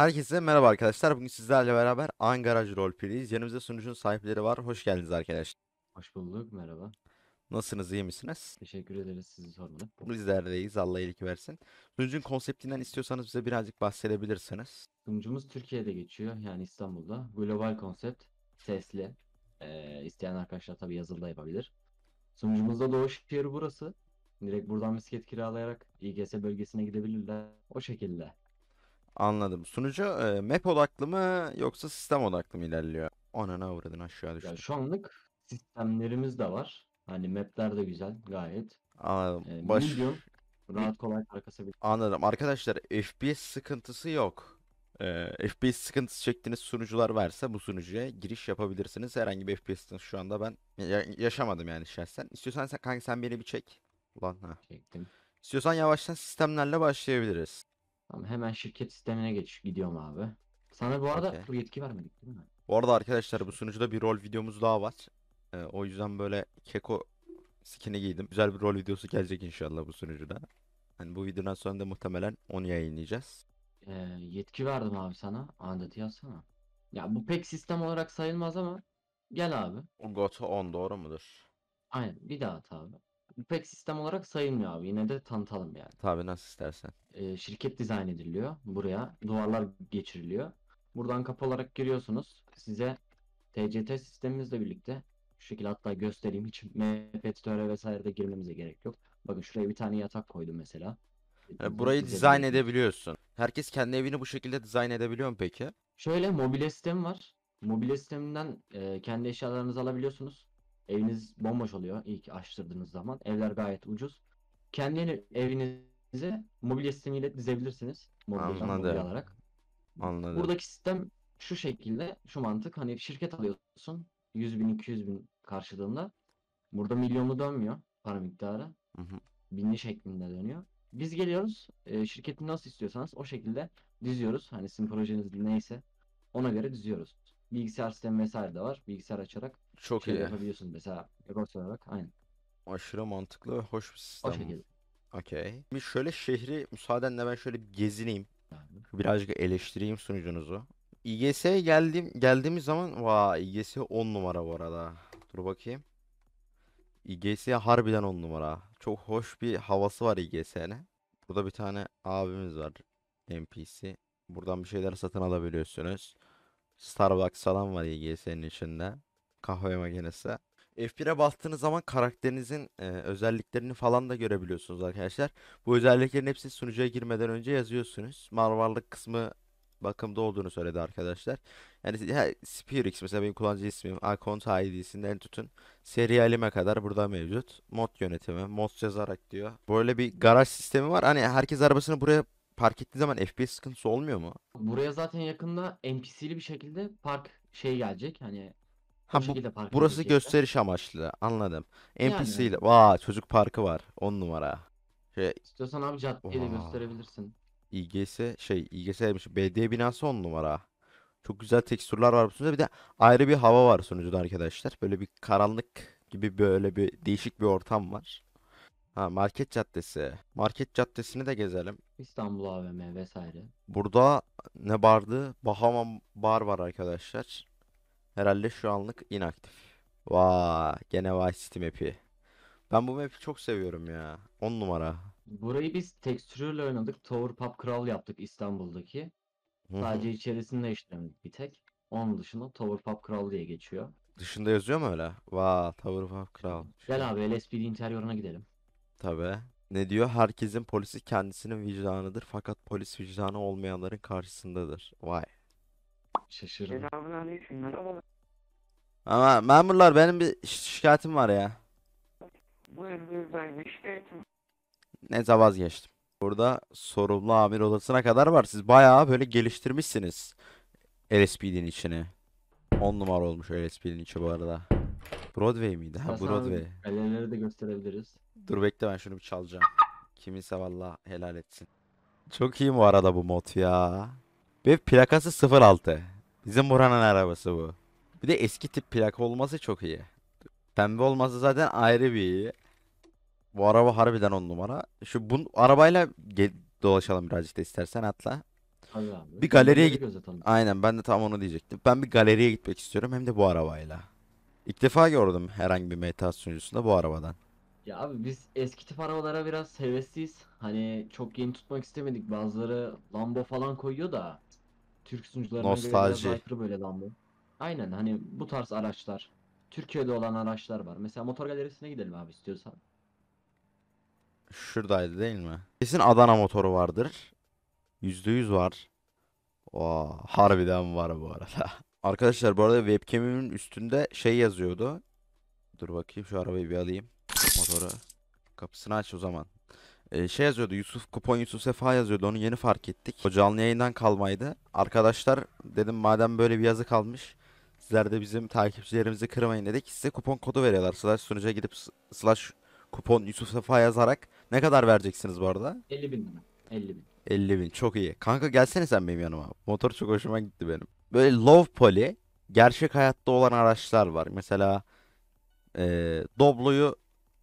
Herkese merhaba arkadaşlar. Bugün sizlerle beraber Angaraj Roleplay'deyiz. Yanımızda sunucunun sahipleri var. Hoş geldiniz arkadaşlar. Hoş bulduk. Merhaba. Nasılsınız? iyi misiniz? Teşekkür ederiz. Sizi sormalı. Bizler deyiz. Allah iyilik versin. Sunucunun konseptinden istiyorsanız bize birazcık bahsedebilirsiniz. Sunucumuz Türkiye'de geçiyor. Yani İstanbul'da. Global konsept. Sesli. Ee, isteyen arkadaşlar tabii yazılı da yapabilir. Sunucumuzda doğuş yeri burası. Direkt buradan bisiklet kiralayarak İGS bölgesine gidebilirler. O şekilde. Anladım. Sunucu e, map odaklı mı yoksa sistem odaklı mı ilerliyor? Ananı avradın aşağı düştüm. Ya şu anlık sistemlerimiz de var. Hani mapler de güzel gayet. Anladım. E, Baş... Medium rahat kolay arkası bir. Anladım. Arkadaşlar FPS sıkıntısı yok. E, FPS sıkıntısı çektiğiniz sunucular varsa bu sunucuya giriş yapabilirsiniz. Herhangi bir FPS sıkıntısı şu anda ben ya- yaşamadım yani şahsen. İstiyorsan sen, kanka sen beni bir çek. Ulan ha. Çektim. İstiyorsan yavaştan sistemlerle başlayabiliriz. Tamam hemen şirket sistemine geç gidiyorum abi. Sana bu arada Okey. yetki vermedik değil mi? Bu arada arkadaşlar bu sunucuda bir rol videomuz daha var. Ee, o yüzden böyle keko skin'i giydim. Güzel bir rol videosu gelecek inşallah bu sunucuda. Hani bu videodan sonra da muhtemelen onu yayınlayacağız. Ee, yetki verdim abi sana. Andet yazsana. Ya bu pek sistem olarak sayılmaz ama gel abi. O GOT 10 doğru mudur? Aynen bir daha at abi pek sistem olarak sayılmıyor abi. Yine de tanıtalım yani. Tabii nasıl istersen. Ee, şirket dizayn ediliyor. Buraya duvarlar geçiriliyor. Buradan kapı olarak giriyorsunuz. Size TCT sistemimizle birlikte şu şekilde hatta göstereyim. Hiç MPTÖR'e vesaire de girmemize gerek yok. Bakın şuraya bir tane yatak koydum mesela. Yani burayı dizayn edebiliyorsun. Herkes kendi evini bu şekilde dizayn edebiliyor mu peki? Şöyle mobilya sistemi var. Mobilya sisteminden e, kendi eşyalarınızı alabiliyorsunuz. Eviniz bomboş oluyor ilk açtırdığınız zaman. Evler gayet ucuz. Kendi evinizi mobilya sistemiyle dizebilirsiniz. mobilya alarak. Anladım. Buradaki sistem şu şekilde, şu mantık. Hani şirket alıyorsun 100 bin, 200 bin karşılığında. Burada milyonlu dönmüyor para miktarı. Hı hı. Binli şeklinde dönüyor. Biz geliyoruz. E, şirketi nasıl istiyorsanız o şekilde diziyoruz. Hani sizin projeniz neyse ona göre diziyoruz bilgisayar sistemi vesaire de var. Bilgisayar açarak Çok şey iyi. yapabiliyorsun mesela. Robot olarak aynen. Aşırı mantıklı ve hoş bir sistem. O şekilde. Okey. Bir şöyle şehri müsaadenle ben şöyle bir gezineyim. Birazcık eleştireyim sunucunuzu. İGS'ye geldiğim, geldiğimiz zaman vay İGS 10 numara bu arada. Dur bakayım. İGS harbiden 10 numara. Çok hoş bir havası var İGS'ne. Burada bir tane abimiz var. NPC. Buradan bir şeyler satın alabiliyorsunuz. Starbucks falan var YGS'nin içinde. Kahve makinesi. F1'e bastığınız zaman karakterinizin e, özelliklerini falan da görebiliyorsunuz arkadaşlar. Bu özelliklerin hepsini sunucuya girmeden önce yazıyorsunuz. Mal kısmı bakımda olduğunu söyledi arkadaşlar. Yani ya, Spirix mesela benim kullanıcı ismim, account ID'sinden tutun. Serialime kadar burada mevcut. Mod yönetimi, mod yazarak diyor. Böyle bir garaj sistemi var. Hani herkes arabasını buraya park ettiği zaman FPS sıkıntısı olmuyor mu? Buraya zaten yakında NPC'li bir şekilde park şey gelecek. Hani Ha, bu, şekilde park burası edecekler. gösteriş amaçlı anladım. NPC ile vaa çocuk parkı var 10 numara. Şey, İstiyorsan abi caddeyi de gösterebilirsin. İGS şey İGS demiş BD binası 10 numara. Çok güzel tekstürler var bu sunucuda. Bir de ayrı bir hava var sunucuda arkadaşlar. Böyle bir karanlık gibi böyle bir değişik bir ortam var. Ha Market Caddesi. Market Caddesi'ni de gezelim. İstanbul AVM vesaire. Burada ne vardı? Bahama Bar var arkadaşlar. Herhalde şu anlık inaktif. Vaa gene Vice City map'i. Ben bu map'i çok seviyorum ya. 10 numara. Burayı biz tekstürle oynadık. Tower Pub Kral yaptık İstanbul'daki. Sadece içerisinde değiştirdik bir tek. Onun dışında Tower Pub Kral diye geçiyor. Dışında yazıyor mu öyle? Vaa Tower Pub Kral. Gel abi LSP'li interioruna gidelim. Tabi. Ne diyor? Herkesin polisi kendisinin vicdanıdır fakat polis vicdanı olmayanların karşısındadır. Vay. Şaşırdım. Ama memurlar benim bir şikayetim var ya. Buyur buyur ben bir şey Neyse vazgeçtim. Burada sorumlu amir odasına kadar var. Siz bayağı böyle geliştirmişsiniz. LSPD'nin içini. 10 numara olmuş LSPD'nin içi bu arada. Broadway miydi? Ha Broadway. galeri de gösterebiliriz. Dur bekle ben şunu bir çalacağım. Kiminse valla helal etsin. Çok iyi bu arada bu mod ya. Ve plakası 06. Bizim Burhan'ın arabası bu. Bir de eski tip plaka olması çok iyi. Pembe olması zaten ayrı bir iyi. Bu araba harbiden on numara. Şu bu arabayla dolaşalım birazcık da istersen atla. abi. Bir galeriye git. Aynen ben de tam onu diyecektim. Ben bir galeriye gitmek istiyorum hem de bu arabayla. İlk defa gördüm herhangi bir meta sunucusunda bu arabadan. Ya abi biz eski tip arabalara biraz hevesliyiz. Hani çok yeni tutmak istemedik. Bazıları Lambo falan koyuyor da Türk sunucularına Nostalji. göre biraz böyle Lambo. Aynen hani bu tarz araçlar. Türkiye'de olan araçlar var. Mesela motor galerisine gidelim abi istiyorsan. Şuradaydı değil mi? Kesin Adana motoru vardır. %100 var. Oha, harbiden var bu arada. Arkadaşlar bu arada webcam'imin üstünde şey yazıyordu. Dur bakayım şu arabayı bir alayım motoru. Kapısını aç o zaman. Ee, şey yazıyordu Yusuf kupon Yusuf Sefa yazıyordu onu yeni fark ettik. O canlı yayından kalmaydı. Arkadaşlar dedim madem böyle bir yazı kalmış sizler de bizim takipçilerimizi kırmayın dedik. Size kupon kodu veriyorlar. Slash sunucuya gidip slash kupon Yusuf Sefa yazarak ne kadar vereceksiniz bu arada? 50 bin lira. 50 bin. 50 bin çok iyi. Kanka gelsene sen benim yanıma. Motor çok hoşuma gitti benim. Böyle love poly gerçek hayatta olan araçlar var. Mesela e, Doblo'yu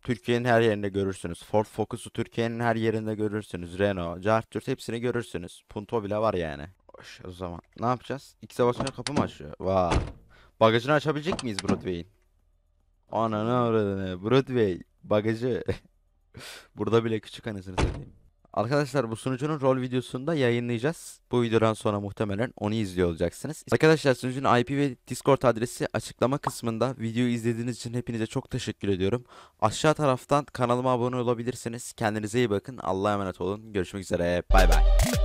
Türkiye'nin her yerinde görürsünüz. Ford Focus'u Türkiye'nin her yerinde görürsünüz. Renault, Cartürt hepsini görürsünüz. Punto bile var yani. Hoş o zaman. Ne yapacağız? X'e basınca kapı mı açıyor? Vaa. Bagajını açabilecek miyiz Broadway'in? Ananı avradını. Broadway. Bagajı. Burada bile küçük anasını satayım. Arkadaşlar bu sunucunun rol videosunu da yayınlayacağız. Bu videodan sonra muhtemelen onu izliyor olacaksınız. Arkadaşlar sunucunun IP ve Discord adresi açıklama kısmında. Videoyu izlediğiniz için hepinize çok teşekkür ediyorum. Aşağı taraftan kanalıma abone olabilirsiniz. Kendinize iyi bakın. Allah'a emanet olun. Görüşmek üzere. Bay bay.